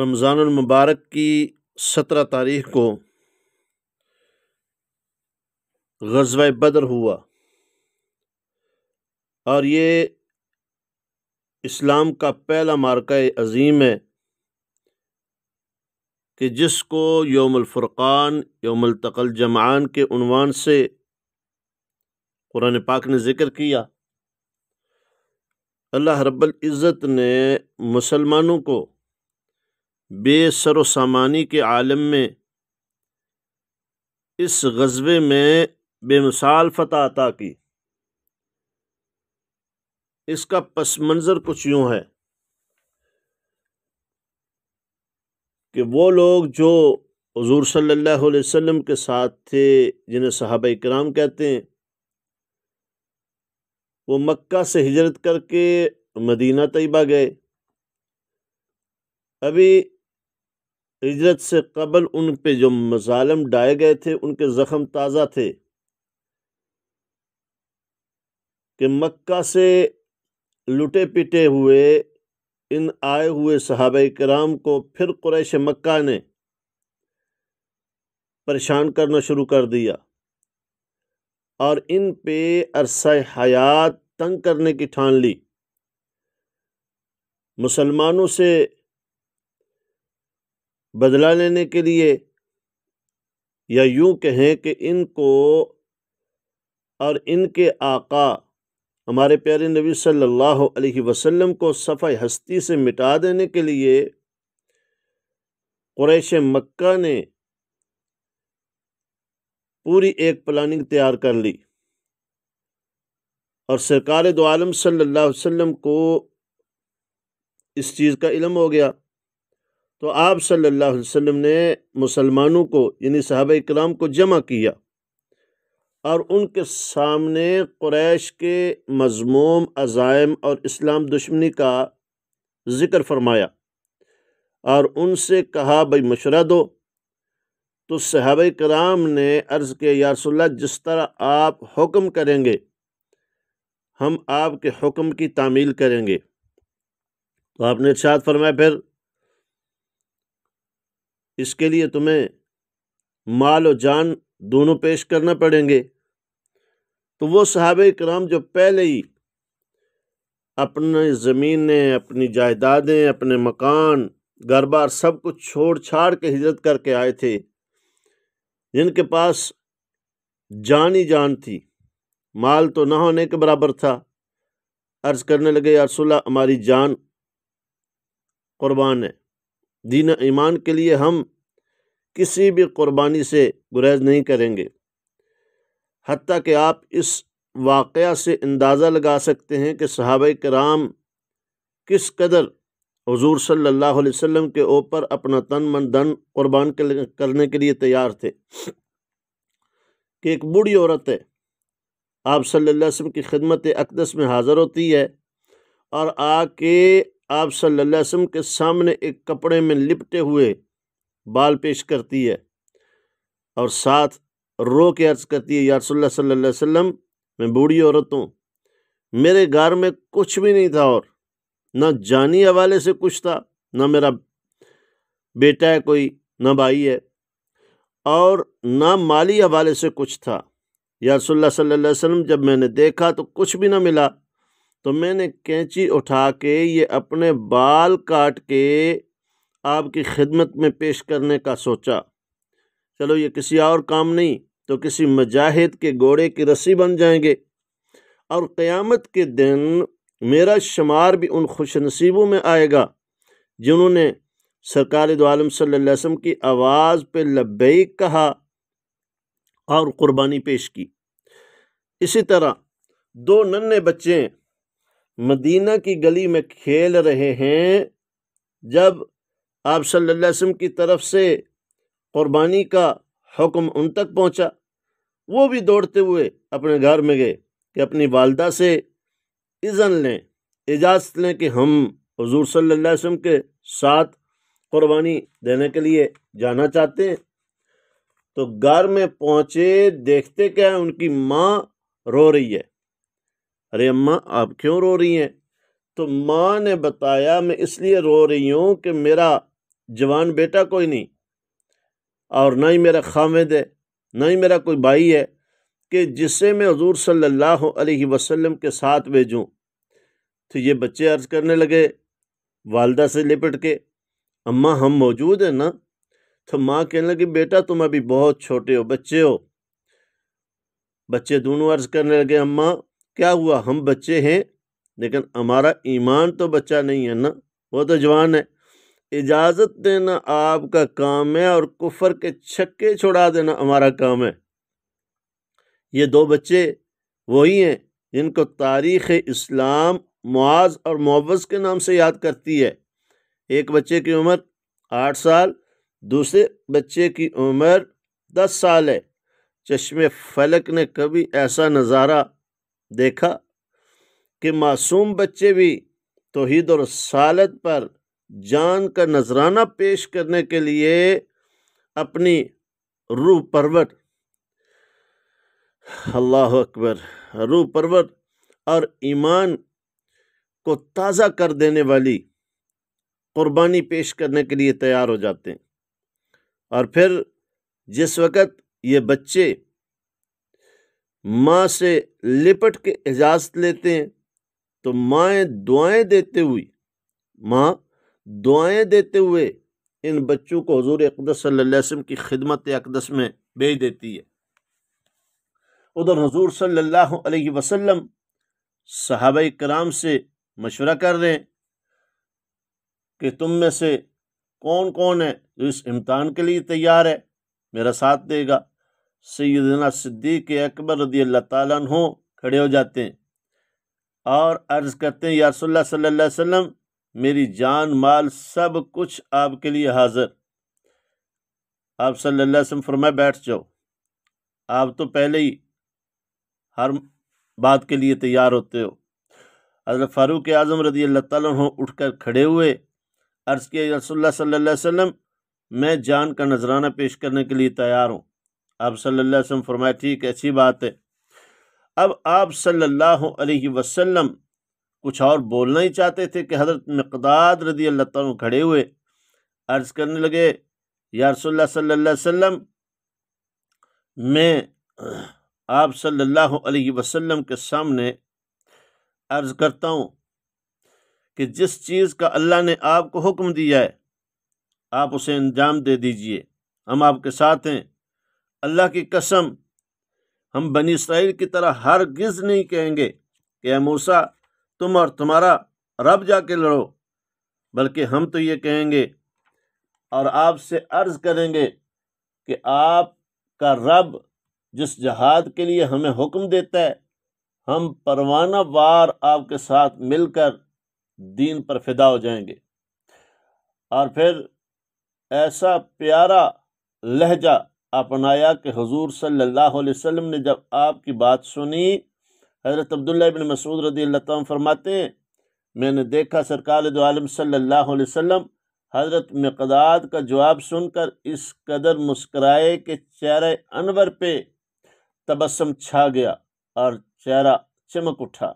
रमज़ानमबारक की सत्रह तारीख को गजब बदर हुआ और ये इस्लाम का पहला मार्का अज़ीम है कि जिसको योमलफ़ुरक़ान योमलतकल जमान के उनवान से कुरान पाक ने ज़िक्र किया अल्लाह रब्बल इज़्ज़त ने मुसलमानों को बेसर सामानी के आलम में इस गज़बे में बेमिसाल फतह अता की इसका पस मंज़र कुछ यूँ है कि वो लोग जो हजूर सल्लल्लाहु अलैहि वसल्लम के साथ थे जिन्हें साहब कराम कहते हैं वो मक्का से हिजरत करके मदीना तयबा गए अभी हिजरत से कबल उन पर जो मजालम डाए गए थे उनके ज़ख़म ताज़ा थे कि मक्का से लुटे पिटे हुए इन आए हुए सहाब कराम को फिर क्रैश मक्का ने परेशान करना शुरू कर दिया और इन पे अरसा हयात तंग करने की ठान ली मुसलमानों से बदला लेने के लिए या यूं कहें कि इनको और इनके आका हमारे प्यारे नबी सल्लल्लाहु अलैहि वसल्लम को सफ़ाई हस्ती से मिटा देने के लिए क्रैश मक्का ने पूरी एक प्लानिंग तैयार कर ली और सरकार दो आलम सल्लल्लाहु अलैहि वसल्लम को इस चीज़ का इलम हो गया तो आप सल्लल्लाहु अलैहि वसल्लम ने मुसलमानों को यानी साहब कराम को जमा किया और उनके सामने क्रैश के मजमूम अज़ायम और इस्लाम दुश्मनी का ज़िक्र फरमाया और उनसे कहा भाई मशरा दो तो सहाब कराम ने अर्ज़ किया यारसोल्ला जिस तरह आप हुक्म करेंगे हम आपके हुक्म की तामील करेंगे तो आपने इर्शाद फरमाया फिर इसके लिए तुम्हें माल और जान दोनों पेश करना पड़ेंगे तो वो साहब कराम जो पहले ही अपने ज़मीनें अपनी जायदादें अपने मकान घर बार सब कुछ छोड़ छाड़ के हिजरत करके आए थे जिनके पास जान ही जान थी माल तो ना होने के बराबर था अर्ज़ करने लगे यारसोल्ला हमारी जान कुर्बान है दीन ईमान के लिए हम किसी भी कुर्बानी से गुरेज नहीं करेंगे हती कि आप इस वाक़ से अंदाज़ा लगा सकते हैं कि सहाब कराम किस कदर हजूर सल्ला वसम के ऊपर अपना तन मन धन क़ुरबान करने के लिए तैयार थे कि एक बूढ़ी औरत है आप सल्लल्लाहु की खिदमत अकदस में हाज़िर होती है और आके आप सल्लल्लाहु अलैहि वसल्लम के सामने एक कपड़े में लिपटे हुए बाल पेश करती है और साथ रो के अर्ज करती है यारसोल्ला सल्लल्लाहु मैं बूढ़ी औरत हूँ मेरे घर में कुछ भी नहीं था और ना जानी हवाले से कुछ था ना मेरा बेटा है कोई ना भाई है और ना माली हवाले से कुछ था यारसोल्ला सल्लल्लाहु जब मैंने देखा तो कुछ भी ना मिला तो मैंने कैंची उठा के ये अपने बाल काट के आपकी खिदमत में पेश करने का सोचा चलो ये किसी और काम नहीं तो किसी मजाहिद के घोड़े की रस्सी बन जाएंगे और क़यामत के दिन मेरा शुमार भी उन खुश नसीबों में आएगा जिन्होंने सरकार दोम वसम की आवाज़ पे लब्बैक कहा और क़ुरबानी पेश की इसी तरह दो नन्हे बच्चे मदीना की गली में खेल रहे हैं जब आप सल्लल्लाहु अलैहि वसल्लम की तरफ से क़ुरबानी का हुक्म उन तक पहुंचा वो भी दौड़ते हुए अपने घर में गए कि अपनी वालदा से इज़न लें इजाज़त लें कि हम हजूर सल्लल्लाहु अलैहि वसल्लम के साथ क़ुरबानी देने के लिए जाना चाहते हैं तो घर में पहुँचे देखते क्या है उनकी माँ रो रही है अरे अम्मा आप क्यों रो रही हैं तो माँ ने बताया मैं इसलिए रो रही हूँ कि मेरा जवान बेटा कोई नहीं और ना ही मेरा खामिद है ना ही मेरा कोई भाई है कि जिससे मैं हजूर सल्लल्लाहु अलैहि वसल्लम के साथ भेजूँ तो ये बच्चे अर्ज़ करने लगे वालदा से लिपट के अम्मा हम मौजूद हैं ना तो माँ कहने लगी बेटा तुम अभी बहुत छोटे हो बच्चे हो बच्चे दोनों अर्ज़ करने लगे अम्मा क्या हुआ हम बच्चे हैं लेकिन हमारा ईमान तो बच्चा नहीं है ना वो तो जवान है इजाज़त देना आपका काम है और कुफर के छक्के छुड़ा देना हमारा काम है ये दो बच्चे वही हैं जिनको तारीख़ इस्लाम मुआज और मुआवज़ के नाम से याद करती है एक बच्चे की उम्र आठ साल दूसरे बच्चे की उम्र दस साल है चश्मे फलक ने कभी ऐसा नज़ारा देखा कि मासूम बच्चे भी तोहद और सालत पर जान का नजराना पेश करने के लिए अपनी रूह परवट अल्लाह अकबर रूह परवट और ईमान को ताज़ा कर देने वाली कुर्बानी पेश करने के लिए तैयार हो जाते हैं और फिर जिस वक़्त ये बच्चे माँ से लिपट के इजाज़त लेते हैं तो माएँ दुआएं देते हुई माँ दुआएं देते हुए इन बच्चों को हजूर अकदस वसम की खिदमत अकदस में भेज देती है उधर हजूर सल्ला अलैहि वसल्लम सहाब कराम से मशवरा कर रहे हैं कि तुम में से कौन कौन है जो इस इम्तहान के लिए तैयार है मेरा साथ देगा सैदना सिद्दीक अकबर रदी अल्लाह हो खड़े हो जाते हैं और अर्ज़ करते हैं यारसोल्ला सल्ला वसम मेरी जान माल सब कुछ आपके लिए हाजिर आप सल्ला वसम फरमाए बैठ जाओ आप तो पहले ही हर बात के लिए तैयार होते हो हजरत फ़ारूक आज़म रदी अल्लाह उठ कर खड़े हुए अर्ज़ किया रसोल्ला सल्ला वसम मैं जान का नजराना पेश करने के लिए तैयार हूँ आप सल्लल्लाहु अलैहि वसल्लम ठीक ऐसी बात है अब आप सल्लल्लाहु अलैहि वसल्लम कुछ और बोलना ही चाहते थे कि हज़रत मकदाद रदी अल्लाह तुम खड़े हुए अर्ज़ करने लगे या रसोल्ला मैं आप सल्लल्लाहु अलैहि वसल्लम के सामने अर्ज़ करता हूँ कि जिस चीज़ का अल्लाह ने आपको हुक्म दिया है आप उसे अंजाम दे दीजिए हम आपके साथ हैं अल्लाह की कसम हम बनी इसराइल की तरह हर गिज नहीं कहेंगे कि मूसा तुम और तुम्हारा रब जाके लड़ो बल्कि हम तो ये कहेंगे और आपसे अर्ज़ करेंगे कि आप का रब जिस जहाद के लिए हमें हुक्म देता है हम परवाना वार आपके साथ मिलकर दीन पर फिदा हो जाएंगे और फिर ऐसा प्यारा लहजा अपनाया कि हजूर सल्ला वसम ने जब आपकी बात सुनी हज़रत अब्दुल्ला बिन मसूद रदी अल्लाह फरमाते हैं मैंने देखा सरकार दो आलम सल्लल्लाहु अलैहि हज़रत मकदाद का जवाब सुनकर इस कदर मुस्कराए कि चेहरे अनवर पे तबसम छा गया और चेहरा चमक उठा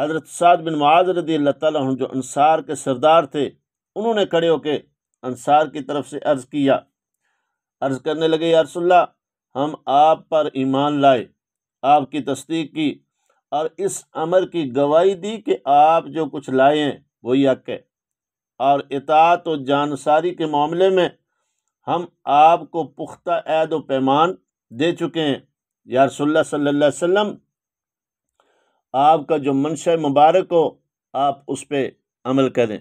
हज़रत साद बिन माज रदी अल्लाह तुम जो अनसार के सरदार थे उन्होंने खड़े होकर अनसार की तरफ से अर्ज़ किया अर्ज़ करने लगे यारसल्ला हम आप पर ईमान लाए आपकी तस्दीक की और इस अमर की गवाही दी कि आप जो कुछ लाए हैं वही हक है और इतात व जानसारी के मामले में हम आपको पुख्ता ऐद व पैमान दे चुके हैं यारसोल्ला सल्ला वसम आपका जो मनशा मुबारक हो आप उस पर अमल करें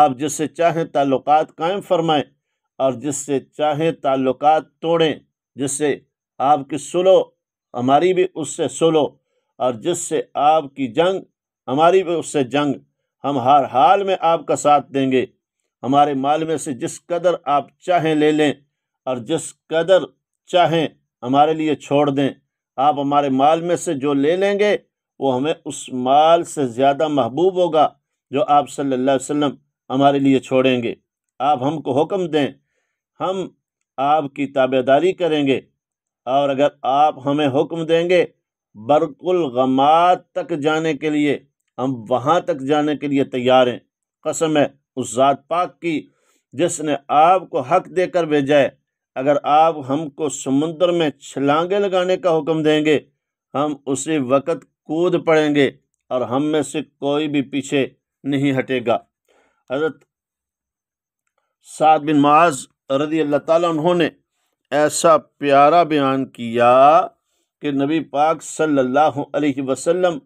आप जिससे चाहें ताल्लुकात कायम फरमाएं और जिससे चाहे ताल्लुकात तोड़ें जिससे आपकी सुलो हमारी भी उससे सुलो और जिससे आपकी जंग हमारी भी उससे जंग हम हर हाल में आपका साथ देंगे हमारे माल में से जिस कदर आप चाहें ले लें और जिस कदर चाहें हमारे लिए छोड़ दें आप हमारे माल में से जो ले लेंगे वो हमें उस माल से ज़्यादा महबूब होगा जो आप सल्लल्लाहु अलैहि वसल्लम हमारे लिए छोड़ेंगे आप हमको हुक्म दें हम आपकी ताबेदारी करेंगे और अगर आप हमें हुक्म देंगे बरकुल गमात तक जाने के लिए हम वहाँ तक जाने के लिए तैयार हैं कसम है उस ज़ात पाक की जिसने आपको हक देकर भेजा है अगर आप हमको समुंदर में छलांगे लगाने का हुक्म देंगे हम उसी वक़्त कूद पड़ेंगे और हम में से कोई भी पीछे नहीं हटेगा हजरत सात बिन माज रजी अल्लाह ताला उन्होंने ऐसा प्यारा बयान किया कि नबी पाक सल्लल्लाहु अलैहि वसल्लम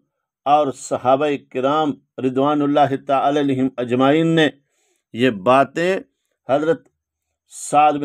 और सहाब कराम रिदवानल्ला तम अजमाइन ने ये बातें हजरत साद